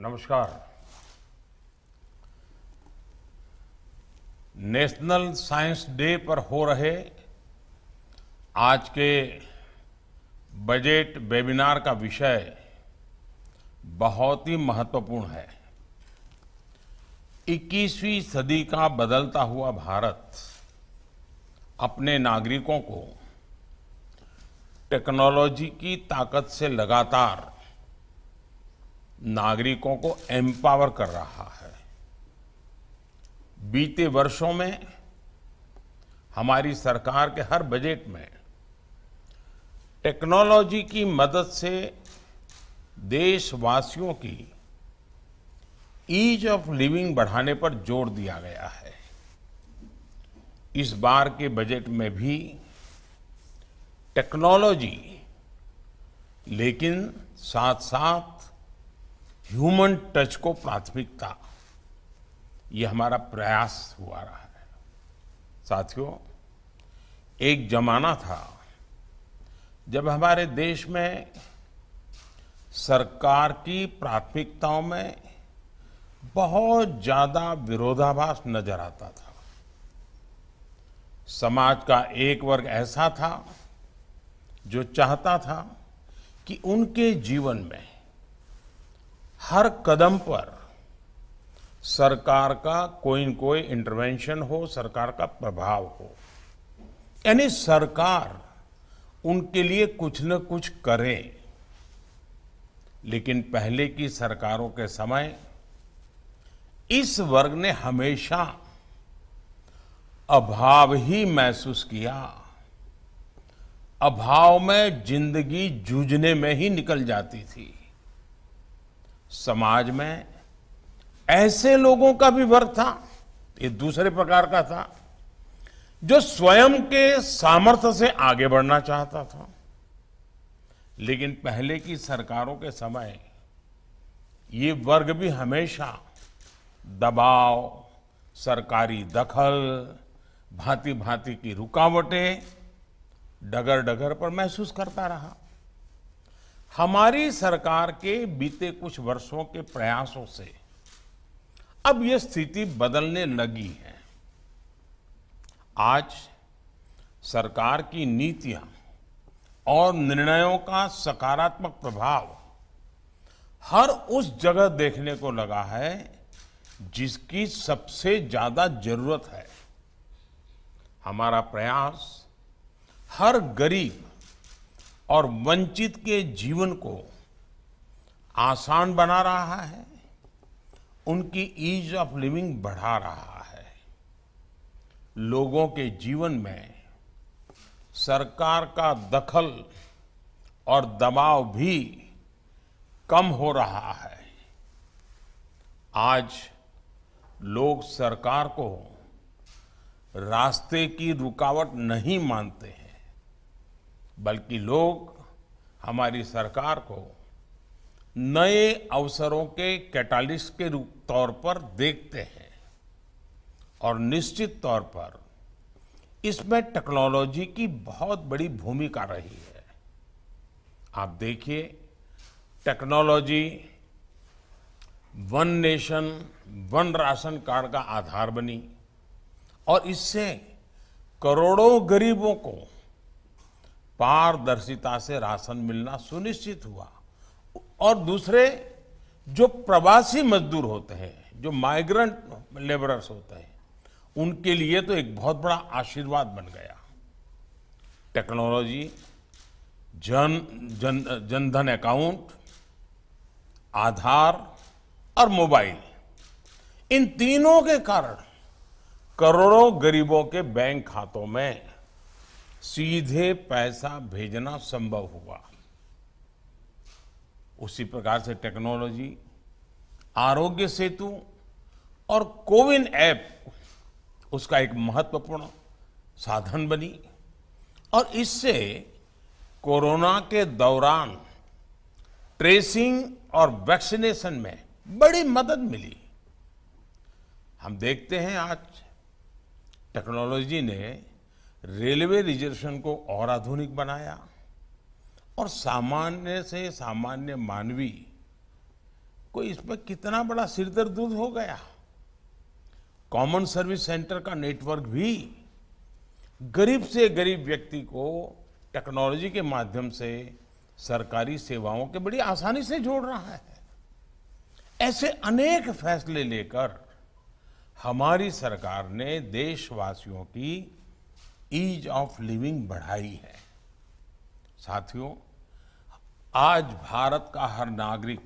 नमस्कार national science day पर हो रहे आज के बजट वेबिनार का विषय बहुत ही महत्वपूर्ण है 21वीं सदी का बदलता हुआ भारत अपने नागरिकों को टेक्नोलॉजी की ताकत से लगातार नागरिकों को एम्पावर कर रहा है बीते वर्षों में हमारी सरकार के हर बजट में टेक्नोलॉजी की मदद से देशवासियों की ईज ऑफ लिविंग बढ़ाने पर जोर दिया गया है इस बार के बजट में भी टेक्नोलॉजी लेकिन साथ साथ ह्यूमन टच को प्राथमिकता ये हमारा प्रयास हुआ रहा है साथियों एक जमाना था जब हमारे देश में सरकार की प्राथमिकताओं में बहुत ज़्यादा विरोधाभास नजर आता था समाज का एक वर्ग ऐसा था जो चाहता था कि उनके जीवन में हर कदम पर सरकार का कोई न कोई इंटरवेंशन हो सरकार का प्रभाव हो यानी सरकार उनके लिए कुछ न कुछ करे लेकिन पहले की सरकारों के समय इस वर्ग ने हमेशा अभाव ही महसूस किया अभाव में जिंदगी जूझने में ही निकल जाती थी समाज में ऐसे लोगों का भी वर्ग था ये दूसरे प्रकार का था जो स्वयं के सामर्थ्य से आगे बढ़ना चाहता था लेकिन पहले की सरकारों के समय ये वर्ग भी हमेशा दबाव सरकारी दखल भांति भांति की रुकावटें डगर डगर पर महसूस करता रहा हमारी सरकार के बीते कुछ वर्षों के प्रयासों से अब यह स्थिति बदलने लगी है आज सरकार की नीतियां और निर्णयों का सकारात्मक प्रभाव हर उस जगह देखने को लगा है जिसकी सबसे ज्यादा जरूरत है हमारा प्रयास हर गरीब और वंचित के जीवन को आसान बना रहा है उनकी ईज ऑफ लिविंग बढ़ा रहा है लोगों के जीवन में सरकार का दखल और दबाव भी कम हो रहा है आज लोग सरकार को रास्ते की रुकावट नहीं मानते हैं बल्कि लोग हमारी सरकार को नए अवसरों के कैटालिस्ट के रूप तौर पर देखते हैं और निश्चित तौर पर इसमें टेक्नोलॉजी की बहुत बड़ी भूमिका रही है आप देखिए technology one nation one ration card का आधार बनी और इससे करोड़ों गरीबों को पारदर्शिता से राशन मिलना सुनिश्चित हुआ और दूसरे जो प्रवासी मजदूर होते हैं जो माइग्रेंट लेबरर्स होते हैं उनके लिए तो एक बहुत बड़ा आशीर्वाद बन गया टेक्नोलॉजी जन जन जनधन अकाउंट आधार और मोबाइल इन तीनों के कारण करोड़ों गरीबों के बैंक खातों में सीधे पैसा भेजना संभव हुआ उसी प्रकार से टेक्नोलॉजी आरोग्य सेतु और कोविन ऐप उसका एक महत्वपूर्ण साधन बनी और इससे कोरोना के दौरान ट्रेसिंग और वैक्सीनेशन में बड़ी मदद मिली हम देखते हैं आज टेक्नोलॉजी ने रेलवे रिजर्वेशन को और आधुनिक बनाया और सामान्य से सामान्य मानवी को इसमें कितना बड़ा सिरदर्द दूध हो गया कॉमन सर्विस सेंटर का नेटवर्क भी गरीब से गरीब व्यक्ति को टेक्नोलॉजी के माध्यम से सरकारी सेवाओं के बड़ी आसानी से जोड़ रहा है ऐसे अनेक फैसले लेकर हमारी सरकार ने देशवासियों की ईज ऑफ लिविंग बढ़ाई है साथियों आज भारत का हर नागरिक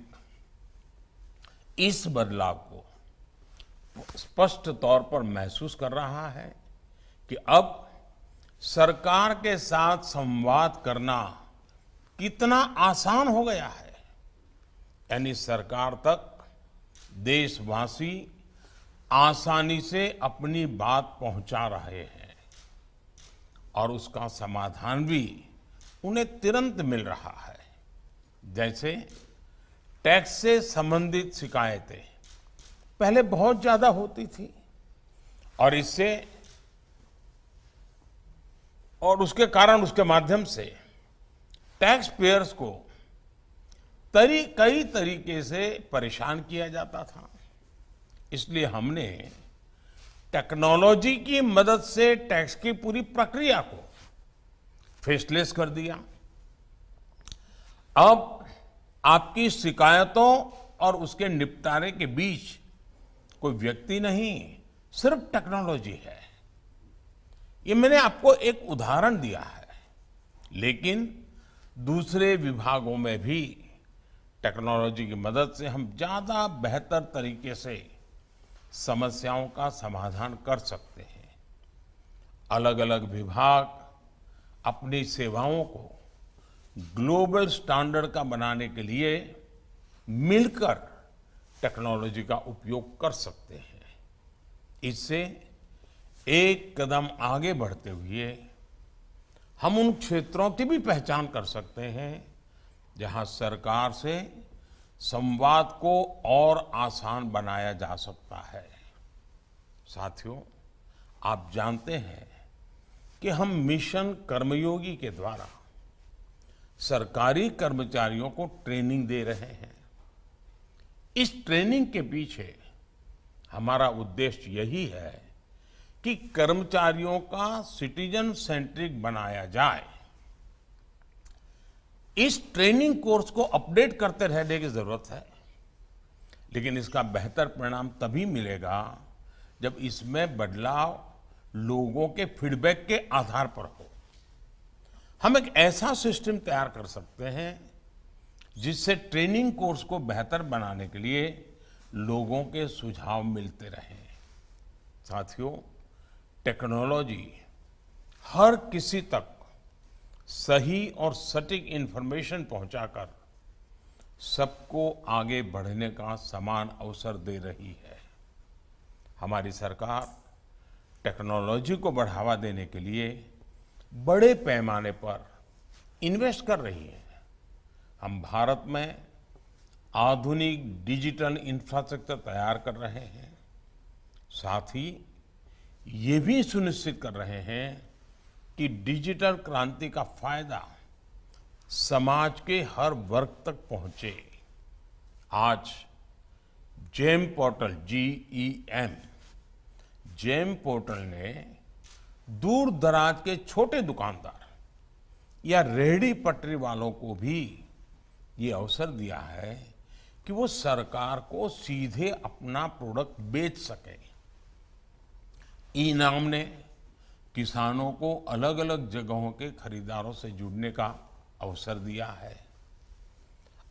इस बदलाव को स्पष्ट तौर पर महसूस कर रहा है कि अब सरकार के साथ संवाद करना कितना आसान हो गया है यानी सरकार तक देशवासी आसानी से अपनी बात पहुंचा रहे हैं और उसका समाधान भी उन्हें तुरंत मिल रहा है जैसे टैक्स से संबंधित शिकायतें पहले बहुत ज़्यादा होती थी और इससे और उसके कारण उसके माध्यम से टैक्स पेयर्स को तरी कई तरीके से परेशान किया जाता था इसलिए हमने टेक्नोलॉजी की मदद से टैक्स की पूरी प्रक्रिया को फेसलेस कर दिया अब आपकी शिकायतों और उसके निपटारे के बीच कोई व्यक्ति नहीं सिर्फ टेक्नोलॉजी है ये मैंने आपको एक उदाहरण दिया है लेकिन दूसरे विभागों में भी टेक्नोलॉजी की मदद से हम ज़्यादा बेहतर तरीके से समस्याओं का समाधान कर सकते हैं अलग अलग विभाग अपनी सेवाओं को ग्लोबल स्टैंडर्ड का बनाने के लिए मिलकर टेक्नोलॉजी का उपयोग कर सकते हैं इससे एक कदम आगे बढ़ते हुए हम उन क्षेत्रों की भी पहचान कर सकते हैं जहां सरकार से संवाद को और आसान बनाया जा सकता है साथियों आप जानते हैं कि हम मिशन कर्मयोगी के द्वारा सरकारी कर्मचारियों को ट्रेनिंग दे रहे हैं इस ट्रेनिंग के पीछे हमारा उद्देश्य यही है कि कर्मचारियों का सिटीजन सेंट्रिक बनाया जाए इस ट्रेनिंग कोर्स को अपडेट करते रहने की जरूरत है लेकिन इसका बेहतर परिणाम तभी मिलेगा जब इसमें बदलाव लोगों के फीडबैक के आधार पर हो हम एक ऐसा सिस्टम तैयार कर सकते हैं जिससे ट्रेनिंग कोर्स को बेहतर बनाने के लिए लोगों के सुझाव मिलते रहें साथियों टेक्नोलॉजी हर किसी तक सही और सटीक इन्फॉर्मेशन पहुंचाकर सबको आगे बढ़ने का समान अवसर दे रही है हमारी सरकार टेक्नोलॉजी को बढ़ावा देने के लिए बड़े पैमाने पर इन्वेस्ट कर रही है हम भारत में आधुनिक डिजिटल इंफ्रास्ट्रक्चर तैयार कर रहे हैं साथ ही ये भी सुनिश्चित कर रहे हैं कि डिजिटल क्रांति का फायदा समाज के हर वर्ग तक पहुंचे आज GeM portal G E M GeM portal ने दूर दराज के छोटे दुकानदार या रेहड़ी पटरी वालों को भी ये अवसर दिया है कि वो सरकार को सीधे अपना प्रोडक्ट बेच सके नाम ने किसानों को अलग अलग जगहों के खरीदारों से जुड़ने का अवसर दिया है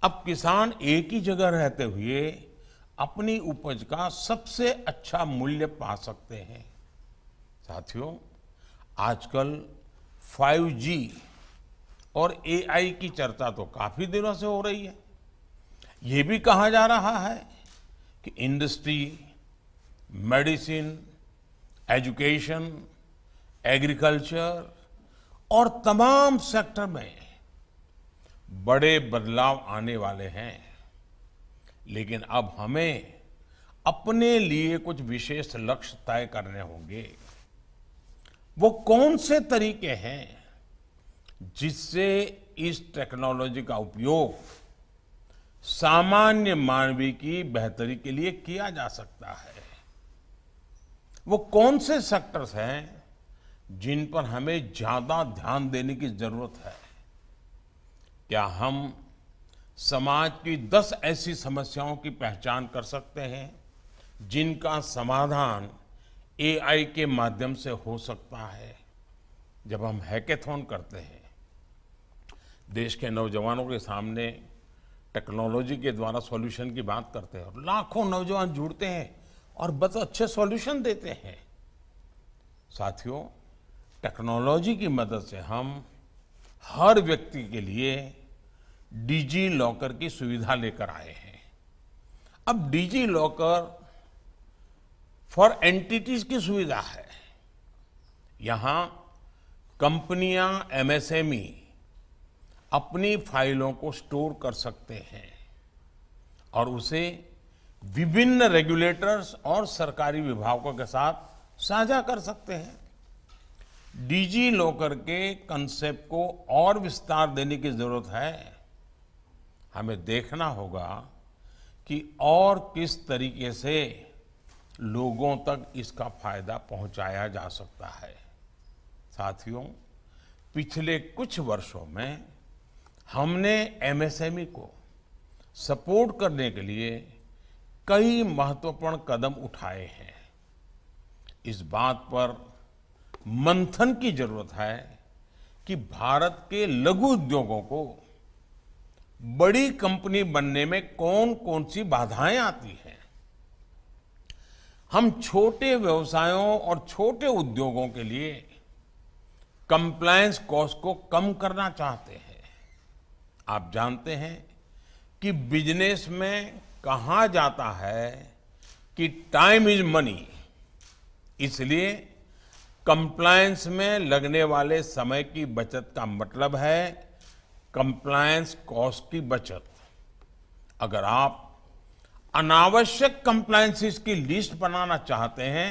अब किसान एक ही जगह रहते हुए अपनी उपज का सबसे अच्छा मूल्य पा सकते हैं साथियों आजकल 5G और एआई की चर्चा तो काफी दिनों से हो रही है ये भी कहा जा रहा है कि इंडस्ट्री मेडिसिन एजुकेशन एग्रीकल्चर और तमाम सेक्टर में बड़े बदलाव आने वाले हैं लेकिन अब हमें अपने लिए कुछ विशेष लक्ष्य तय करने होंगे वो कौन से तरीके हैं जिससे इस टेक्नोलॉजी का उपयोग सामान्य मानवी की बेहतरी के लिए किया जा सकता है वो कौन से सेक्टर्स हैं जिन पर हमें ज़्यादा ध्यान देने की ज़रूरत है क्या हम समाज की दस ऐसी समस्याओं की पहचान कर सकते हैं जिनका समाधान एआई के माध्यम से हो सकता है जब हम हैकेथॉन करते हैं देश के नौजवानों के सामने टेक्नोलॉजी के द्वारा सॉल्यूशन की बात करते हैं और लाखों नौजवान जुड़ते हैं और बस अच्छे सॉल्यूशन देते हैं साथियों टेक्नोलॉजी की मदद से हम हर व्यक्ति के लिए डिजी लॉकर की सुविधा लेकर आए हैं अब डिजी लॉकर फॉर एंटिटीज की सुविधा है यहां कंपनियां एमएसएमई अपनी फाइलों को स्टोर कर सकते हैं और उसे विभिन्न रेगुलेटर्स और सरकारी विभागों के साथ साझा कर सकते हैं डिजी लॉकर के कंसेप्ट को और विस्तार देने की जरूरत है हमें देखना होगा कि और किस तरीके से लोगों तक इसका फायदा पहुंचाया जा सकता है साथियों पिछले कुछ वर्षों में हमने एमएसएमई e को सपोर्ट करने के लिए कई महत्वपूर्ण कदम उठाए हैं इस बात पर मंथन की जरूरत है कि भारत के लघु उद्योगों को बड़ी कंपनी बनने में कौन कौन सी बाधाएं आती हैं हम छोटे व्यवसायों और छोटे उद्योगों के लिए कंप्लायंस कॉस्ट को कम करना चाहते हैं आप जानते हैं कि बिजनेस में कहा जाता है कि टाइम इज मनी इसलिए कंप्लायंस में लगने वाले समय की बचत का मतलब है कंप्लायंस कॉस्ट की बचत अगर आप अनावश्यक कंप्लायंसिस की लिस्ट बनाना चाहते हैं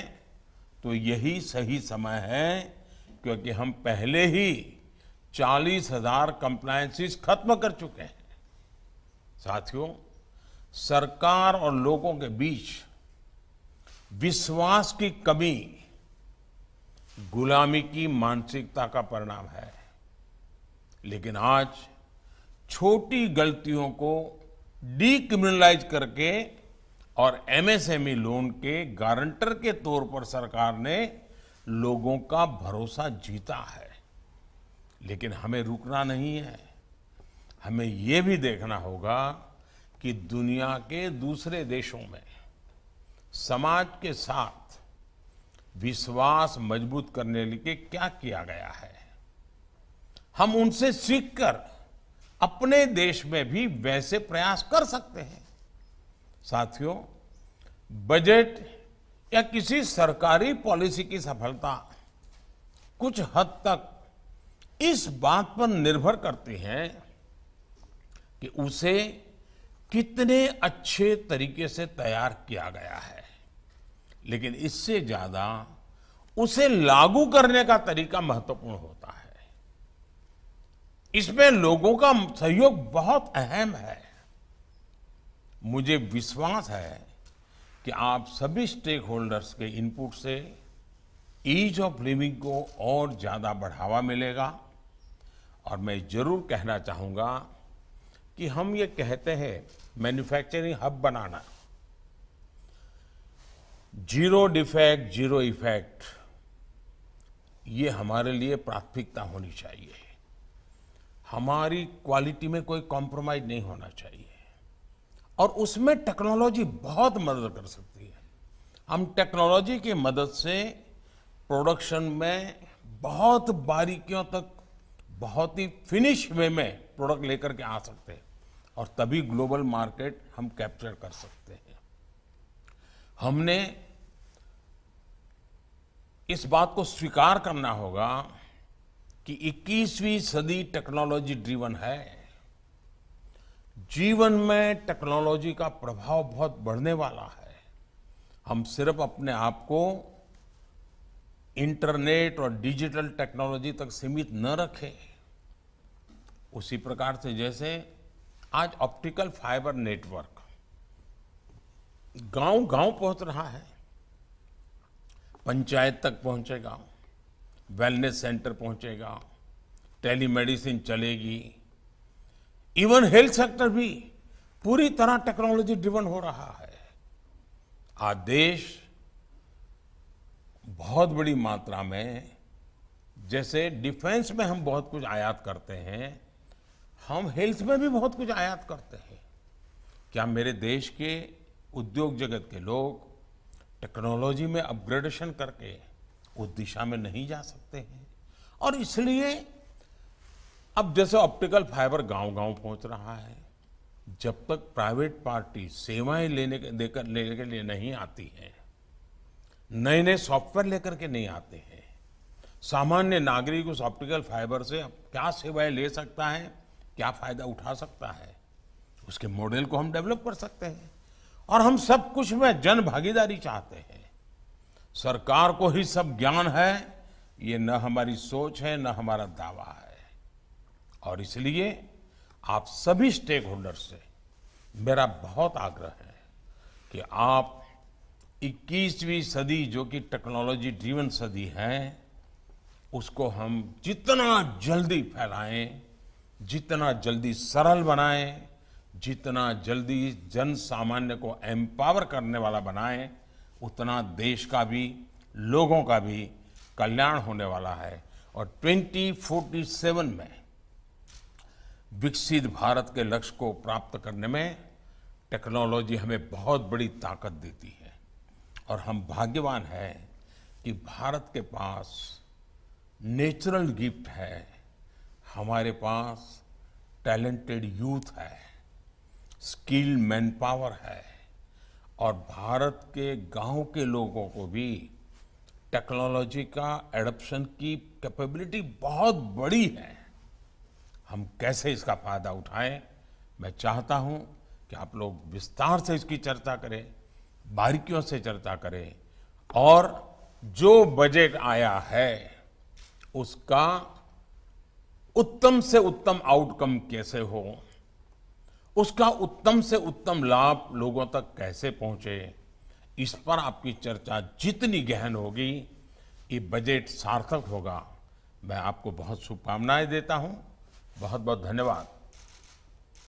तो यही सही समय है क्योंकि हम पहले ही चालीस हजार कंप्लायंसिस खत्म कर चुके हैं साथियों सरकार और लोगों के बीच विश्वास की कमी गुलामी की मानसिकता का परिणाम है लेकिन आज छोटी गलतियों को डीक्रिमिनलाइज करके और एमएसएमई लोन के गारंटर के तौर पर सरकार ने लोगों का भरोसा जीता है लेकिन हमें रुकना नहीं है हमें यह भी देखना होगा कि दुनिया के दूसरे देशों में समाज के साथ विश्वास मजबूत करने के क्या किया गया है हम उनसे सीखकर अपने देश में भी वैसे प्रयास कर सकते हैं साथियों बजट या किसी सरकारी पॉलिसी की सफलता कुछ हद तक इस बात पर निर्भर करती है कि उसे कितने अच्छे तरीके से तैयार किया गया है लेकिन इससे ज्यादा उसे लागू करने का तरीका महत्वपूर्ण होता है इसमें लोगों का सहयोग बहुत अहम है मुझे विश्वास है कि आप सभी स्टेक होल्डर्स के इनपुट से ईज ऑफ लिविंग को और ज़्यादा बढ़ावा मिलेगा और मैं ज़रूर कहना चाहूंगा कि हम ये कहते हैं मैन्युफैक्चरिंग हब बनाना जीरो डिफेक्ट जीरो इफेक्ट ये हमारे लिए प्राथमिकता होनी चाहिए हमारी क्वालिटी में कोई कॉम्प्रोमाइज नहीं होना चाहिए और उसमें टेक्नोलॉजी बहुत मदद कर सकती है हम टेक्नोलॉजी की मदद से प्रोडक्शन में बहुत बारीकियों तक बहुत ही फिनिश वे में प्रोडक्ट लेकर के आ सकते हैं और तभी ग्लोबल मार्केट हम कैप्चर कर सकते हैं हमने इस बात को स्वीकार करना होगा कि 21वीं सदी टेक्नोलॉजी ड्रीवन है जीवन में टेक्नोलॉजी का प्रभाव बहुत बढ़ने वाला है हम सिर्फ अपने आप को इंटरनेट और डिजिटल टेक्नोलॉजी तक सीमित न रखें उसी प्रकार से जैसे आज ऑप्टिकल फाइबर नेटवर्क गांव गांव पहुंच रहा है पंचायत तक पहुंचेगा वेलनेस सेंटर पहुंचेगा टेलीमेडिसिन चलेगी इवन हेल्थ सेक्टर भी पूरी तरह टेक्नोलॉजी ड्रिवन हो रहा है आज देश बहुत बड़ी मात्रा में जैसे डिफेंस में हम बहुत कुछ आयात करते हैं हम हेल्थ में भी बहुत कुछ आयात करते हैं क्या मेरे देश के उद्योग जगत के लोग टेक्नोलॉजी में अपग्रेडेशन करके उस दिशा में नहीं जा सकते हैं और इसलिए अब जैसे ऑप्टिकल फाइबर गांव-गांव पहुंच रहा है जब तक प्राइवेट पार्टी सेवाएं लेने के देकर लेने के लिए नहीं आती है नए नए सॉफ्टवेयर लेकर के नहीं आते हैं सामान्य नागरिक उस ऑप्टिकल फाइबर से अब क्या सेवाएं ले सकता है क्या फायदा उठा सकता है उसके मॉडल को हम डेवलप कर सकते हैं और हम सब कुछ में जन भागीदारी चाहते हैं सरकार को ही सब ज्ञान है ये न हमारी सोच है न हमारा दावा है और इसलिए आप सभी स्टेक होल्डर से मेरा बहुत आग्रह है कि आप 21वीं सदी जो कि टेक्नोलॉजी ड्रीवन सदी है उसको हम जितना जल्दी फैलाएं जितना जल्दी सरल बनाएं जितना जल्दी जन सामान्य को एम्पावर करने वाला बनाएं उतना देश का भी लोगों का भी कल्याण होने वाला है और 2047 में विकसित भारत के लक्ष्य को प्राप्त करने में टेक्नोलॉजी हमें बहुत बड़ी ताकत देती है और हम भाग्यवान हैं कि भारत के पास नेचुरल गिफ्ट है हमारे पास टैलेंटेड यूथ है स्किल मैन पावर है और भारत के गांव के लोगों को भी टेक्नोलॉजी का एडप्शन की कैपेबिलिटी बहुत बड़ी है हम कैसे इसका फ़ायदा उठाएं मैं चाहता हूं कि आप लोग विस्तार से इसकी चर्चा करें बारीकियों से चर्चा करें और जो बजट आया है उसका उत्तम से उत्तम आउटकम कैसे हो उसका उत्तम से उत्तम लाभ लोगों तक कैसे पहुंचे इस पर आपकी चर्चा जितनी गहन होगी ये बजट सार्थक होगा मैं आपको बहुत शुभकामनाएं देता हूं बहुत बहुत धन्यवाद